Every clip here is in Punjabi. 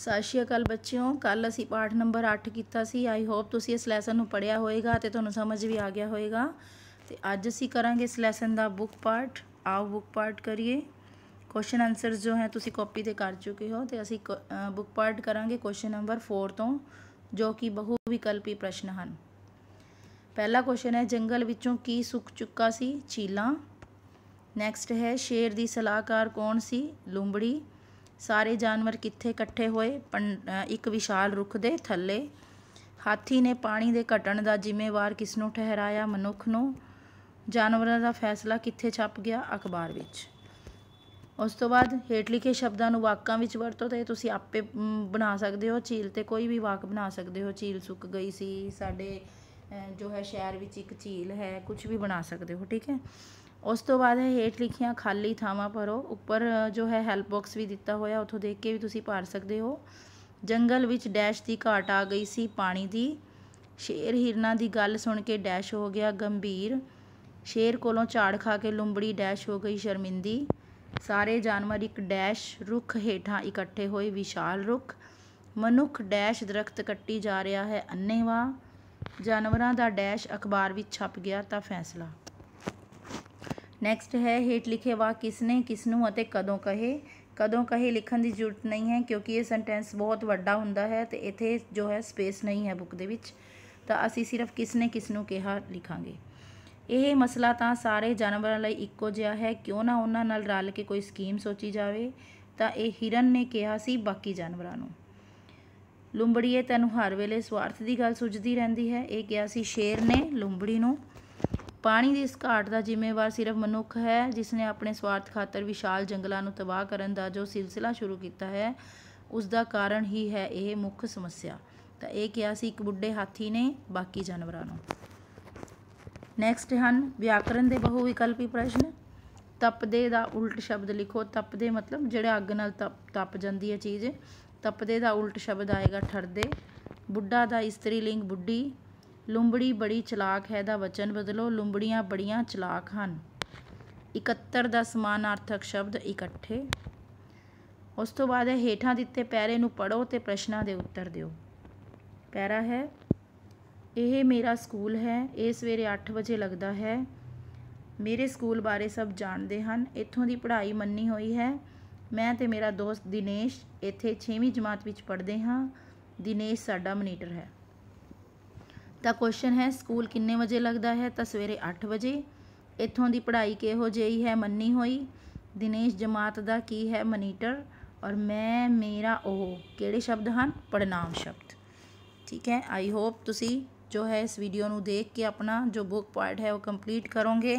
ਸਤਿ ਸ਼੍ਰੀ ਅਕਾਲ ਬੱਚਿਓ ਕੱਲ ਅਸੀਂ ਪਾਠ ਨੰਬਰ 8 ਕੀਤਾ ਸੀ ਆਈ ਹੋਪ ਤੁਸੀਂ ਇਸ ਲੈਸਨ ਨੂੰ ਪੜਿਆ ਹੋਵੇਗਾ ਤੇ ਤੁਹਾਨੂੰ ਸਮਝ ਵੀ ਆ ਗਿਆ ਹੋਵੇਗਾ ਤੇ ਅੱਜ ਅਸੀਂ ਕਰਾਂਗੇ ਇਸ ਲੈਸਨ ਦਾ ਬੁੱਕ ਪਾਰਟ ਆਓ ਬੁੱਕ ਪਾਰਟ ਕਰੀਏ ਕੁਐਸਚਨ ਆਨਸਰਸ ਜੋ ਹੈ ਤੁਸੀਂ ਕਾਪੀ ਤੇ ਕਰ ਚੁੱਕੇ ਹੋ ਤੇ ਅਸੀਂ ਬੁੱਕ ਪਾਰਟ ਕਰਾਂਗੇ ਕੁਐਸਚਨ ਨੰਬਰ 4 ਤੋਂ ਜੋ ਕਿ ਬਹੁ ਵਿਕਲਪੀ ਪ੍ਰਸ਼ਨ ਹਨ ਪਹਿਲਾ ਕੁਐਸਚਨ ਹੈ ਜੰਗਲ ਵਿੱਚੋਂ ਕੀ ਸੁੱਕ ਚੁੱਕਾ ਸੀ ਚੀਲਾ ਨੈਕਸਟ ਹੈ ਸ਼ੇਰ ਦੀ ਸਲਾਹਕਾਰ ਕੌਣ ਸੀ ਲੂੰਬੜੀ ਸਾਰੇ ਜਾਨਵਰ ਕਿੱਥੇ ਇਕੱਠੇ ਹੋਏ ਇੱਕ ਵਿਸ਼ਾਲ ਰੁੱਖ ਦੇ ਥੱਲੇ ਹਾਥੀ ਨੇ ਪਾਣੀ ਦੇ ਘਟਣ ਦਾ ਜ਼ਿੰਮੇਵਾਰ ਕਿਸ ਨੂੰ ਠਹਿਰਾਇਆ ਮਨੁੱਖ ਨੂੰ ਜਾਨਵਰਾਂ ਦਾ ਫੈਸਲਾ ਕਿੱਥੇ ਛਪ ਗਿਆ ਅਖਬਾਰ ਵਿੱਚ ਉਸ ਤੋਂ ਬਾਅਦ ਹੇਠ ਲਿਖੇ ਸ਼ਬਦਾਂ ਨੂੰ ਵਾਕਾਂ ਵਿੱਚ ਵਰਤੋ ਤੇ ਤੁਸੀਂ ਆਪੇ ਬਣਾ ਸਕਦੇ ਹੋ ਝੀਲ ਤੇ ਕੋਈ ਵੀ ਵਾਕ ਬਣਾ ਸਕਦੇ ਹੋ ਝੀਲ ਸੁੱਕ ਗਈ ਸੀ ਸਾਡੇ ਜੋ ਹੈ ਸ਼ਹਿਰ ਵਿੱਚ ਇੱਕ ਝੀਲ ਹੈ ਕੁਝ ਵੀ ਬਣਾ ਸਕਦੇ ਹੋ ਠੀਕ ਹੈ ਉਸ ਤੋਂ ਬਾਅਦ ਹੈ ਹੇਠ ਲਿਖੀਆਂ ਖਾਲੀ ਥਾਵਾਂ ਭਰੋ ਉੱਪਰ ਜੋ ਹੈ ਹੈਲਪ ਬਾਕਸ ਵੀ ਦਿੱਤਾ ਹੋਇਆ ਉੱਥੋਂ ਦੇਖ ਕੇ ਵੀ ਤੁਸੀਂ ਭਰ ਸਕਦੇ ਹੋ ਜੰਗਲ ਵਿੱਚ ਡੈਸ਼ ਦੀ ਘਾਟ ਆ ਗਈ ਸੀ ਪਾਣੀ ਦੀ ਸ਼ੇਰ ਹਿਰਨਾ ਦੀ ਗੱਲ ਸੁਣ ਕੇ ਡੈਸ਼ ਹੋ ਗਿਆ ਗੰਭੀਰ ਸ਼ੇਰ ਕੋਲੋਂ ਝਾੜ ਖਾ ਕੇ ਲੁੰਬੜੀ ਡੈਸ਼ ਹੋ ਗਈ ਸ਼ਰਮਿੰਦੀ ਸਾਰੇ ਜਾਨਵਰ ਇੱਕ ਡੈਸ਼ ਰੁੱਖ ਹੇਠਾਂ ਇਕੱਠੇ ਹੋਏ ਵਿਸ਼ਾਲ ਰੁੱਖ ਮਨੁੱਖ ਡੈਸ਼ ਦਰਖਤ ਕੱਟੀ ਜਾ ਰਿਹਾ ਹੈ ਅੰਨੇਵਾ ਜਾਨਵਰਾਂ ਦਾ ਡੈਸ਼ ਅਖਬਾਰ ਵਿੱਚ ਛਪ ਗਿਆ ਤਾਂ ਫੈਸਲਾ ਨੈਕਸਟ ਹੈ ਹੇਠ ਲਿਖੇ ਵਾ ਕਿਸ ਨੇ ਕਿਸ ਨੂੰ ਅਤੇ ਕਦੋਂ ਕਹੇ ਕਦੋਂ ਕਹੇ ਲਿਖਣ ਦੀ ਜ਼ਰੂਰਤ ਨਹੀਂ ਹੈ ਕਿਉਂਕਿ ਇਹ ਸੈਂਟੈਂਸ ਬਹੁਤ ਵੱਡਾ ਹੁੰਦਾ ਹੈ ਤੇ ਇੱਥੇ ਜੋ ਹੈ ਸਪੇਸ ਨਹੀਂ ਹੈ ਬੁੱਕ ਦੇ ਵਿੱਚ ਤਾਂ ਅਸੀਂ ਸਿਰਫ ਕਿਸ ਨੇ ਕਿਸ ਨੂੰ ਕਿਹਾ ਲਿਖਾਂਗੇ ਇਹ ਮਸਲਾ ਤਾਂ ਸਾਰੇ ਜਾਨਵਰਾਂ ਲਈ ਇੱਕੋ ਜਿਹਾ ਹੈ ਕਿਉਂ ਨਾ ਉਹਨਾਂ ਨਾਲ ਰਲ ਕੇ ਕੋਈ ਸਕੀਮ ਸੋਚੀ ਜਾਵੇ ਤਾਂ ਇਹ ਹਿਰਨ ਨੇ ਕਿਹਾ ਸੀ ਬਾਕੀ ਜਾਨਵਰਾਂ ਨੂੰ ਲੂੰਬੜੀਏ ਤੈਨੂੰ ਹਰ ਵੇਲੇ ਸਵਾਰਥ ਦੀ ਗੱਲ ਸੁਝਦੀ ਰਹਿੰਦੀ ਹੈ ਇਹ ਕਿਹਾ ਸੀ ਸ਼ੇਰ ਨੇ ਲੂੰਬੜੀ ਨੂੰ ਪਾਣੀ ਦੀ ਇਸ ਘਾਟ ਦਾ ਜ਼ਿੰਮੇਵਾਰ ਸਿਰਫ ਮਨੁੱਖ ਹੈ ਜਿਸ ਨੇ ਆਪਣੇ ਸਵਾਰਥ ਖਾਤਰ ਵਿਸ਼ਾਲ ਜੰਗਲਾਂ ਨੂੰ ਤਬਾਹ ਕਰਨ ਦਾ ਜੋ ਸਿਲਸਿਲਾ ਸ਼ੁਰੂ ਕੀਤਾ ਹੈ ਉਸ ਦਾ ਕਾਰਨ ਹੀ ਹੈ ਇਹ ਮੁੱਖ ਸਮੱਸਿਆ ਤਾਂ ਇਹ ਕਿਹਾ ਸੀ ਇੱਕ ਬੁੱਢੇ ਹਾਥੀ ਨੇ ਬਾਕੀ ਜਾਨਵਰਾਂ ਨੂੰ ਨੈਕਸਟ ਹਨ ਵਿਆਕਰਨ ਦੇ ਬਹੁ ਵਿਕਲਪੀ ਪ੍ਰਸ਼ਨ ਤਪਦੇ ਦਾ ਉਲਟ ਸ਼ਬਦ ਲਿਖੋ ਤਪਦੇ ਮਤਲਬ ਜਿਹੜੇ ਅੱਗ ਨਾਲ ਤਪ ਤਪ ਜਾਂਦੀ ਹੈ ਚੀਜ਼ ਤਪਦੇ ਦਾ ਉਲਟ ਸ਼ਬਦ ਆਏਗਾ ਠਰਦੇ ਬੁੱਢਾ ਦਾ ਇਸਤਰੀ ਲਿੰਗ ਬੁੱਢੀ ਲੂੰਬੜੀ ਬੜੀ ਚਲਾਕ ਹੈ ਦਾ ਵਚਨ ਬਦਲੋ ਲੂੰਬੜੀਆਂ ਬੜੀਆਂ ਚਲਾਕ ਹਨ 71 ਦਾ ਸਮਾਨਾਰਥਕ ਸ਼ਬਦ ਇਕੱਠੇ ਉਸ ਤੋਂ ਬਾਅਦ ਹੈ ਹੇਠਾਂ ਦਿੱਤੇ ਪੈਰੇ ਨੂੰ ਪੜੋ ਤੇ ਪ੍ਰਸ਼ਨਾਂ ਦੇ ਉੱਤਰ ਦਿਓ ਪੈਰਾ ਹੈ ਇਹ ਮੇਰਾ ਸਕੂਲ ਹੈ ਇਹ ਸਵੇਰੇ 8 ਵਜੇ ਲੱਗਦਾ ਹੈ ਮੇਰੇ ਸਕੂਲ ਬਾਰੇ ਸਭ ਜਾਣਦੇ ਹਨ ਇੱਥੋਂ ਦੀ ਪੜ੍ਹਾਈ ਮੰਨੀ ਹੋਈ ਹੈ ਮੈਂ ਤੇ ਮੇਰਾ ਦੋਸਤ ਦਿਨੇਸ਼ ਇੱਥੇ 6ਵੀਂ ਜਮਾਤ ਵਿੱਚ ਪੜ੍ਹਦੇ ਹਾਂ ਦਿਨੇਸ਼ ਸਾਡਾ ਮਨੀਟਰ ਹੈ ਤਾਂ ਕੁਐਸਚਨ ਹੈ ਸਕੂਲ ਕਿੰਨੇ ਵਜੇ ਲੱਗਦਾ ਹੈ ਤਾਂ ਸਵੇਰੇ 8 ਵਜੇ ਇੱਥੋਂ ਦੀ ਪੜ੍ਹਾਈ ਕਿਹੋ ਜਿਹੀ ਹੈ ਮੰਨੀ ਹੋਈ ਦਿਨੇਸ਼ ਜਮਾਤ ਦਾ ਕੀ ਹੈ ਮਨੀਟਰ ਔਰ ਮੈਂ ਮੇਰਾ ਉਹ ਕਿਹੜੇ ਸ਼ਬਦ ਹਨ ਪੜਨਾਮ ਸ਼ਬਦ ਠੀਕ ਹੈ ਆਈ ਹੋਪ ਤੁਸੀਂ ਜੋ ਹੈ ਇਸ ਵੀਡੀਓ ਨੂੰ ਦੇਖ ਕੇ ਆਪਣਾ ਜੋ ਬੁੱਕ ਪਾਰਟ ਹੈ ਉਹ ਕੰਪਲੀਟ ਕਰੋਗੇ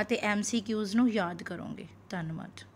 ਅਤੇ ਐਮਸੀਕਿਊਜ਼ ਨੂੰ ਯਾਦ ਕਰੋਗੇ ਧੰਨਵਾਦ